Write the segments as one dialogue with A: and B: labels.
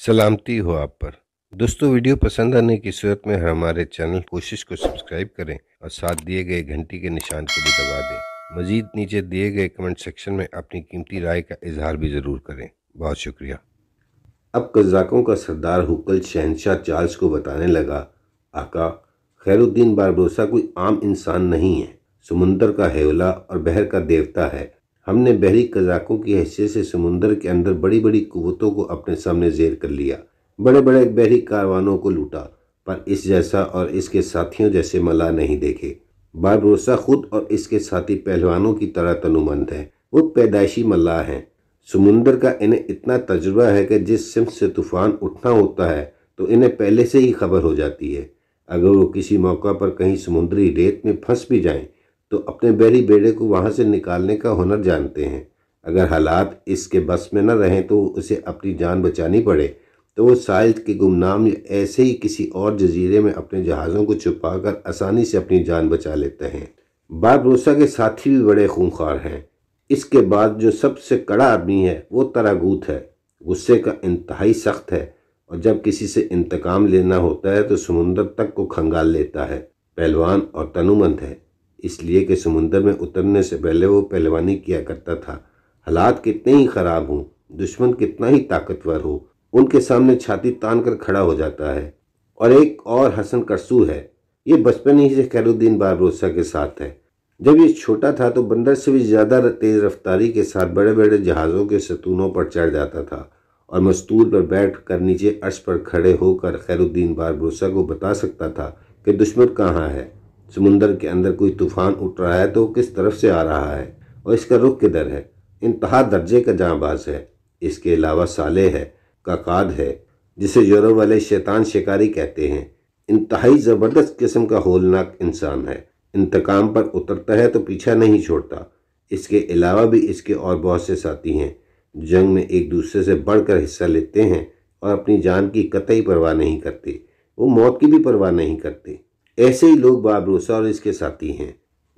A: सलामती हो आप पर दोस्तों वीडियो पसंद आने की सूरत में हमारे चैनल कोशिश को सब्सक्राइब करें और साथ दिए गए घंटी के निशान को भी दबा दें मज़ीद नीचे दिए गए कमेंट सेक्शन में अपनी कीमती राय का इजहार भी ज़रूर करें बहुत शुक्रिया अब कज़ाकों का सरदार हुक्ल शहनशाह चार्ल्स को बताने लगा आका खैरुद्दीन बारबोसा कोई आम इंसान नहीं है समुंदर का हेवला और बहर का देवता है हमने बहरी कजाकों की हैसियत से समुंदर के अंदर बड़ी बड़ी कुतों को अपने सामने जेर कर लिया बड़े बड़े बहरी कारवानों को लूटा पर इस जैसा और इसके साथियों जैसे मला नहीं देखे बारबरोसा खुद और इसके साथी पहलवानों की तरह तनुमंद हैं वो पैदाइशी मल्लाह हैं समुंदर का इन्हें इतना तजुर्बा है कि जिस सिम से तूफान उठना होता है तो इन्हें पहले से ही खबर हो जाती है अगर वो किसी मौका पर कहीं समुद्री रेत में फंस भी जाएं तो अपने बैरी बेड़े को वहाँ से निकालने का हुनर जानते हैं अगर हालात इसके बस में न रहें तो उसे अपनी जान बचानी पड़े तो वो साइल के गुमनाम या ऐसे ही किसी और जजीरे में अपने जहाज़ों को छुपा कर आसानी से अपनी जान बचा लेते हैं बारबरोसा के साथी भी बड़े खूंखार हैं इसके बाद जो सबसे कड़ा आदमी है वो तरागूत है गुस्से का इंतहाई सख्त है और जब किसी से इंतकाम लेना होता है तो समुंदर तक को खंगाल लेता है पहलवान और तनुमंद है इसलिए कि समुंदर में उतरने से पहले वो पहलवानी किया करता था हालात कितने ही खराब हों दुश्मन कितना ही ताकतवर हो उनके सामने छाती तान कर खड़ा हो जाता है और एक और हसन करसू है ये बचपन ही से खैरुद्दीन बाबरोसा के साथ है जब ये छोटा था तो बंदर से भी ज़्यादा तेज़ रफ्तारी के साथ बड़े बड़े जहाज़ों के सतूनों पर चढ़ जाता था और मस्तूर पर बैठ कर नीचे अर्श पर खड़े होकर खैरुद्दीन बारबरोसा को बता सकता था कि दुश्मन कहाँ है समुंदर के अंदर कोई तूफान उठ रहा है तो किस तरफ से आ रहा है और इसका रुख किधर है इंतहा दर्जे का जाँबाज है इसके अलावा साले है काकाद है जिसे यूरोप वाले शैतान शिकारी कहते हैं इंतहाई ज़बरदस्त किस्म का होलनाक इंसान है इंतकाम पर उतरता है तो पीछा नहीं छोड़ता इसके अलावा भी इसके और बहुत से साथी हैं जंग में एक दूसरे से बढ़कर हिस्सा लेते हैं और अपनी जान की कतई परवाह नहीं करते वो मौत की भी परवाह नहीं करते ऐसे ही लोग बाबरूसा और इसके साथी हैं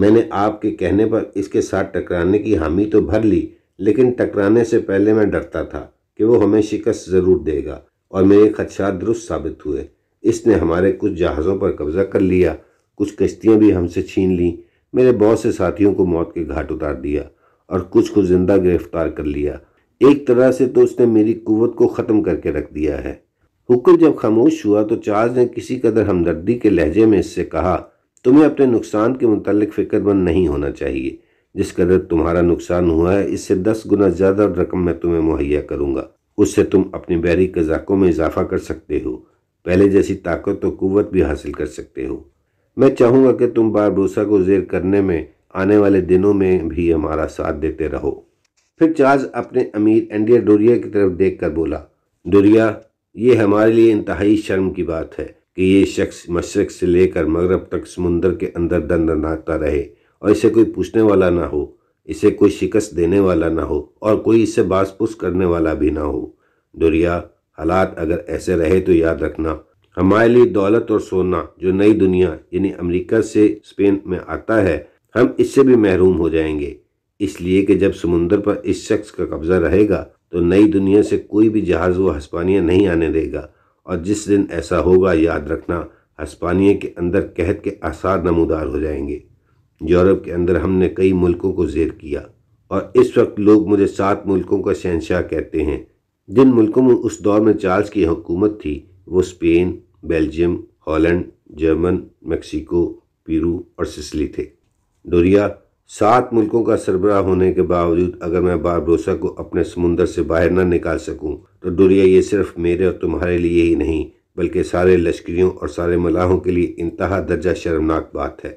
A: मैंने आपके कहने पर इसके साथ टकराने की हामी तो भर ली लेकिन टकराने से पहले मैं डरता था कि वो हमें शिकस्त ज़रूर देगा और मेरे खदशात दुरुस्त साबित हुए इसने हमारे कुछ जहाज़ों पर कब्ज़ा कर लिया कुछ कश्तियाँ भी हमसे छीन लीं मेरे बहुत से साथियों को मौत के घाट उतार दिया और कुछ को ज़िंदा गिरफ्तार कर लिया एक तरह से तो उसने मेरी कुवत को ख़त्म करके रख दिया है हुक्म जब खामोश हुआ तो चार्ज ने किसी कदर हमदर्दी के लहजे में इससे कहा तुम्हें अपने नुकसान के मुतलक फ़िक्रमंद नहीं होना चाहिए जिस कदर तुम्हारा नुकसान हुआ है इससे दस गुना ज़्यादा रकम मैं तुम्हें मुहैया करूँगा उससे तुम अपनी बैरी कजाकों में इजाफा कर सकते हो पहले जैसी ताकत और क़वत भी हासिल कर सकते हो मैं चाहूँगा कि तुम बार भरोसा को जेर करने में आने वाले दिनों में भी हमारा साथ देते रहो फिर चार्ज अपने अमीर एंडिया डोरिया की तरफ देख कर बोला डोरिया ये हमारे लिए इंतहाई शर्म की बात है कि ये शख्स मशरक से लेकर मगरब तक समुंदर के अंदर दनाता रहे और इसे कोई पूछने वाला ना हो इसे कोई शिकस्त देने वाला ना हो और कोई इसे पुस करने वाला भी ना हो दुरिया हालात अगर ऐसे रहे तो याद रखना हमारे लिए दौलत और सोना जो नई दुनिया यानी अमेरिका से स्पेन में आता है हम इससे भी महरूम हो जाएंगे इसलिए कि जब समुंदर पर इस शख्स का कब्जा रहेगा तो नई दुनिया से कोई भी जहाज़ वो हस्पानिया नहीं आने देगा और जिस दिन ऐसा होगा याद रखना हस्पानिया के अंदर कहत के आसार नमोदार हो जाएंगे यूरोप के अंदर हमने कई मुल्कों को जेर किया और इस वक्त लोग मुझे सात मुल्कों का शहनशाह कहते हैं जिन मुल्कों में उस दौर में चार्ल्स की हुकूमत थी वो Spain Belgium Holland German Mexico Peru और सिसली थे डोरिया सात मुल्कों का सरबराह होने के बावजूद अगर मैं बारबरोसा को अपने समुंदर से बाहर न निकाल सकूं तो दुनिया ये सिर्फ मेरे और तुम्हारे लिए ही नहीं बल्कि सारे लश्करियों और सारे मलाहों के लिए इंतहा दर्जा शर्मनाक बात है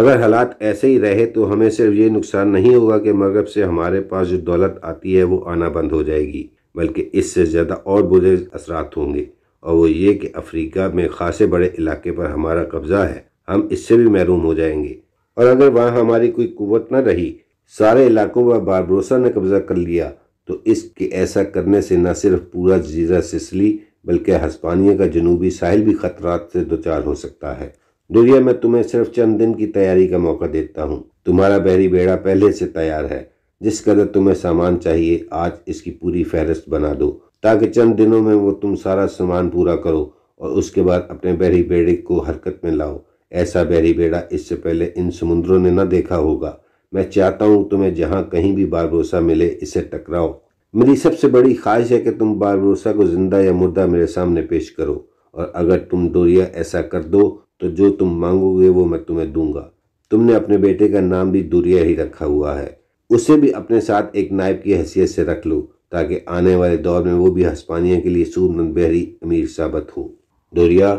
A: अगर हालात ऐसे ही रहे तो हमें सिर्फ ये नुकसान नहीं होगा कि मगरब से हमारे पास जो दौलत आती है वो आना बंद हो जाएगी बल्कि इससे ज़्यादा और बुरे असरात होंगे और वो ये कि अफ्रीका में खासे बड़े इलाके पर हमारा कब्ज़ा है हम इससे भी महरूम हो जाएंगे और अगर वहाँ हमारी कोई कुवत न रही सारे इलाकों व बारबरोसा ने कब्जा कर लिया तो इसके ऐसा करने से न सिर्फ पूरा जीरा सिसली बल्कि हस्पानिया का जनूबी साहिल भी खतरात से दो चार हो सकता है दुनिया में तुम्हें सिर्फ चंद दिन की तैयारी का मौका देता हूँ तुम्हारा बहरी बेड़ा पहले से तैयार है जिस कदर तुम्हें सामान चाहिए आज इसकी पूरी फहरिस्त बना दो ताकि चंद दिनों में वो तुम सारा सामान पूरा करो और उसके बाद अपने बहरी बेड़े को हरकत में लाओ ऐसा बैरी बेड़ा इससे पहले इन समुद्रों ने न देखा होगा मैं चाहता हूँ तुम्हें जहाँ कहीं भी बारबरोसा मिले इसे टकराओ मेरी सबसे बड़ी ख्वाहिश है कि तुम बारबरोसा को जिंदा या मुर्दा मेरे सामने पेश करो और अगर तुम डोरिया ऐसा कर दो तो जो तुम मांगोगे वो मैं तुम्हें दूंगा तुमने अपने बेटे का नाम भी दूरिया ही रखा हुआ है उसे भी अपने साथ एक नायब की हैसियत से रख लो ताकि आने वाले दौर में वो भी हस्पानिया के लिए सूरनंद बहरी अमीर साबित हो डोरिया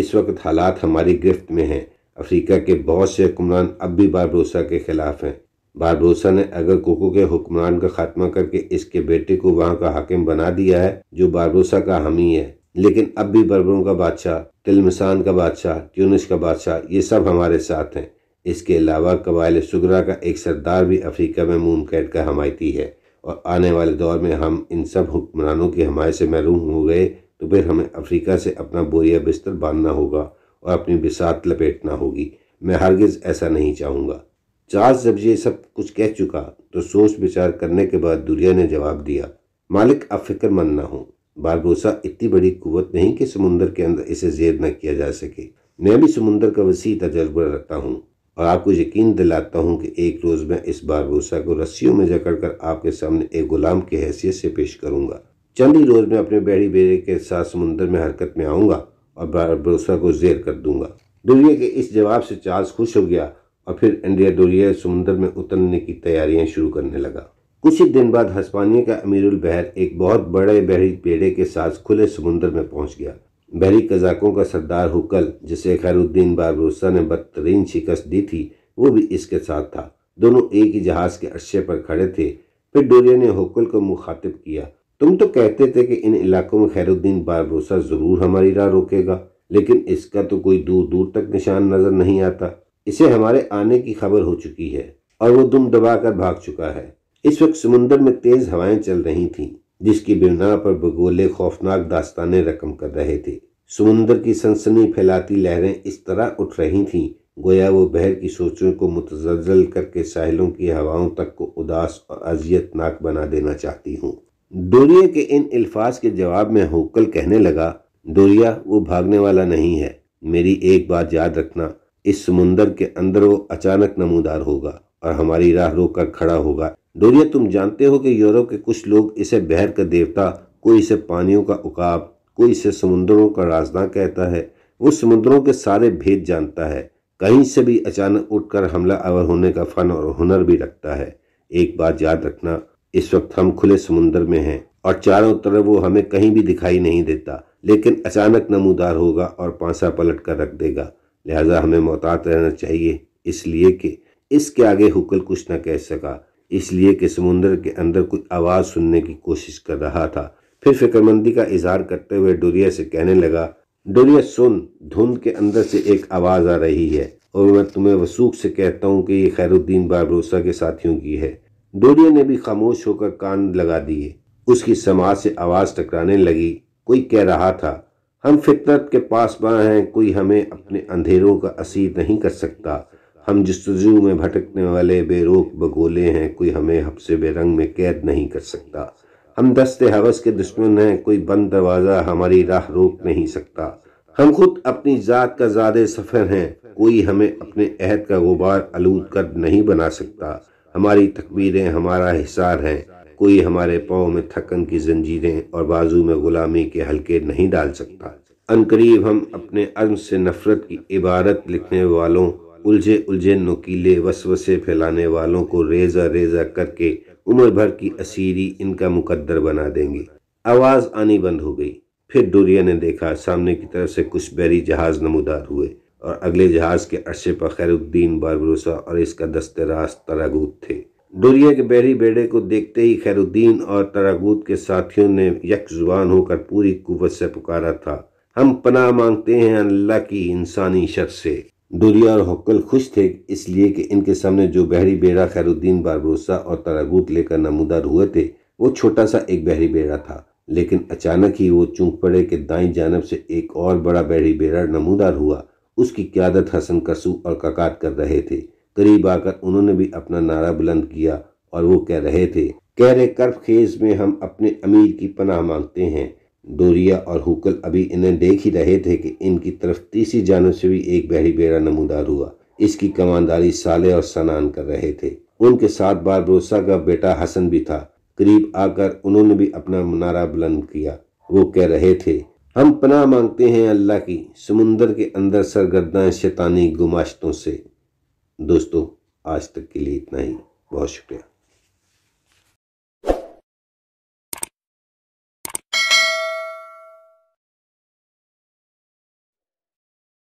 A: इस वक्त हालात हमारी गिरफ्त में हैं अफ्रीका के बहुत से हुक्मरान अब भी बारबोसा के ख़िलाफ़ हैं बारबोसा ने अगर कोको के हुक्मरान का खात्मा करके इसके बेटे को वहाँ का हाकिम बना दिया है जो बारबोसा का हामी है लेकिन अब भी बर्बरों का बादशाह तिलमसान का बादशाह ट्यूनिस का बादशाह ये सब हमारे साथ हैं इसके अलावा कबाइल सुगरा का एक सरदार भी अफ्रीका में मून कैट का हमायती है और आने वाले दौर में हम इन सब हुक्मरानों के हमारे से महरूम हो गए तो फिर हमें अफ्रीका से अपना बोरिया बिस्तर बांधना होगा और अपनी बिसात लपेटना होगी मैं हरगिज़ ऐसा नहीं चाहूँगा चार्ल्स जब ये सब कुछ कह चुका तो सोच विचार करने के बाद दुरिया ने जवाब दिया मालिक अब फिक्रमंद ना हो बारबोसा इतनी बड़ी कुवत नहीं कि समुंदर के अंदर इसे जेर न किया जा सके मैं भी समुंदर का वसी तजर्बा रखता हूँ और आपको यकीन दिलाता हूँ कि एक रोज़ मैं इस बारबोसा को रस्सियों में जकड़ कर आपके सामने एक गुलाम की हैसियत से पेश करूँगा चंद ही रोज़ में अपने बैड़ी बेड़े के साथ समुंदर में हरकत में आऊँगा और बारबरोसा को जेर कर दूंगा डोरिया के इस जवाब से चार्ल्स खुश हो गया और फिर इंडिया डोरिया समुंदर में उतरने की तैयारियां शुरू करने लगा कुछ ही दिन बाद हस्पानिया का अमीरुल बहर एक बहुत बड़े बहरी बेड़े के साथ खुले समुंदर में पहुंच गया बहरी कजाकों का सरदार हुकल जिसे खैरुद्दीन बारबरोसा ने बदतरीन शिकस्त दी थी वो भी इसके साथ था दोनों एक ही जहाज के अरशे पर खड़े थे फिर डोरिया ने हुकल को मुखातिब किया तुम तो कहते थे कि इन इलाकों में खैरुद्दीन बारबोसा ज़रूर हमारी राह रोकेगा लेकिन इसका तो कोई दूर दूर तक निशान नज़र नहीं आता इसे हमारे आने की खबर हो चुकी है और वो दुम दबाकर भाग चुका है इस वक्त समुंदर में तेज़ हवाएं चल रही थीं जिसकी बिना पर बगोले खौफनाक दास्तानें रकम कर रहे थे समुंदर की सनसनी फैलाती लहरें इस तरह उठ रही थीं गोया वो बहर की सोचों को मुतजल करके साहिलों की हवाओं तक को उदास और अजियतनाक बना देना चाहती हूँ डोरिया के इन अल्फाज के जवाब में होकल कहने लगा डोरिया वो भागने वाला नहीं है मेरी एक बात याद रखना इस समुंदर के अंदर वो अचानक नमूदार होगा और हमारी राह रोक कर खड़ा होगा डोरिया तुम जानते हो कि यूरोप के कुछ लोग इसे बहर का देवता कोई इसे पानियों का उकाब कोई इसे समुद्रों का राजदा कहता है वो समुद्रों के सारे भेद जानता है कहीं से भी अचानक उठकर हमला अवर होने का फन और हुनर भी रखता है एक बात याद रखना इस वक्त हम खुले समुन्द्र में हैं और चारों तरफ वो हमें कहीं भी दिखाई नहीं देता लेकिन अचानक नमूदार होगा और पांसा पलट कर रख देगा लिहाजा हमें मोहतात रहना चाहिए इसलिए कि इसके आगे हुक्ल कुछ न कह सका इसलिए कि समुंदर के अंदर कुछ आवाज़ सुनने की कोशिश कर रहा था फिर फिक्रमंदी का इजहार करते हुए डोरिया से कहने लगा डोरिया सुन धुंध के अंदर से एक आवाज़ आ रही है और मैं तुम्हें वसूख से कहता हूँ कि ये खैरुद्दीन बाबरोसा के साथियों की है डोरिया ने भी खामोश होकर कान लगा दिए उसकी समाज से आवाज़ टकराने लगी कोई कह रहा था हम फितरत के पास पासबां हैं कोई हमें अपने अंधेरों का असीर नहीं कर सकता हम जस्तजू में भटकने वाले बेरोक बगोले हैं कोई हमें हफ्से बेरंग में कैद नहीं कर सकता हम दस्ते हवस के दुश्मन हैं कोई बंद दरवाज़ा हमारी राह रोक नहीं सकता हम खुद अपनी ज़ात का ज़्यादा सफ़र हैं कोई हमें अपने अहद का गुबार आलूद कर नहीं बना सकता हमारी तकबीरें हमारा हिसार हैं कोई हमारे पाँव में थकन की जंजीरें और बाजू में गुलामी के हल्के नहीं डाल सकता अनकरीब हम अपने अर्म से नफरत की इबारत लिखने वालों उलझे उलझे नुकीले वसवसे फैलाने वालों को रेजा रेजा करके उम्र भर की असीरी इनका मुकद्दर बना देंगे आवाज़ आनी बंद हो गई फिर डोरिया ने देखा सामने की तरफ से कुछ बैरी जहाज नमोदार हुए और अगले जहाज के अरसे पर खैरुद्दीन बारबरूसा और इसका दस्ते रास तरागूत थे डोरिया के बहरी बेड़े को देखते ही खैरुद्दीन और तरागूत के साथियों ने यक जुबान होकर पूरी कुत से पुकारा था हम पनाह मांगते हैं अल्लाह की इंसानी शख्स से डोरिया और हक्कल खुश थे इसलिए कि इनके सामने जो बहरी बेड़ा खैरुद्दीन बारबरूसा और तरागूत लेकर नमूदार हुए थे वो छोटा सा एक बहरी बेड़ा था लेकिन अचानक ही वो चूंक पड़े कि दाई जानब से एक और बड़ा बहरी बेड़ा नमूदार हुआ उसकी क्यादत हसन कसू और ककात कर रहे थे करीब आकर उन्होंने भी अपना नारा बुलंद किया और वो कह रहे थे कह रहे कर्फ खेज में हम अपने अमीर की पनाह मांगते हैं डोरिया और हुकल अभी इन्हें देख ही रहे थे कि इनकी तरफ तीसरी जानब से भी एक बहरी बेड़ा नमूदार हुआ इसकी कमानदारी साले और सनान कर रहे थे उनके साथ बार भरोसा का बेटा हसन भी था करीब आकर उन्होंने भी अपना नारा बुलंद किया वो कह रहे थे हम पनाह मांगते हैं अल्लाह की समुंदर के अंदर सरगर्दा शैतानी गुमाशतों से दोस्तों आज तक के लिए इतना ही बहुत शुक्रिया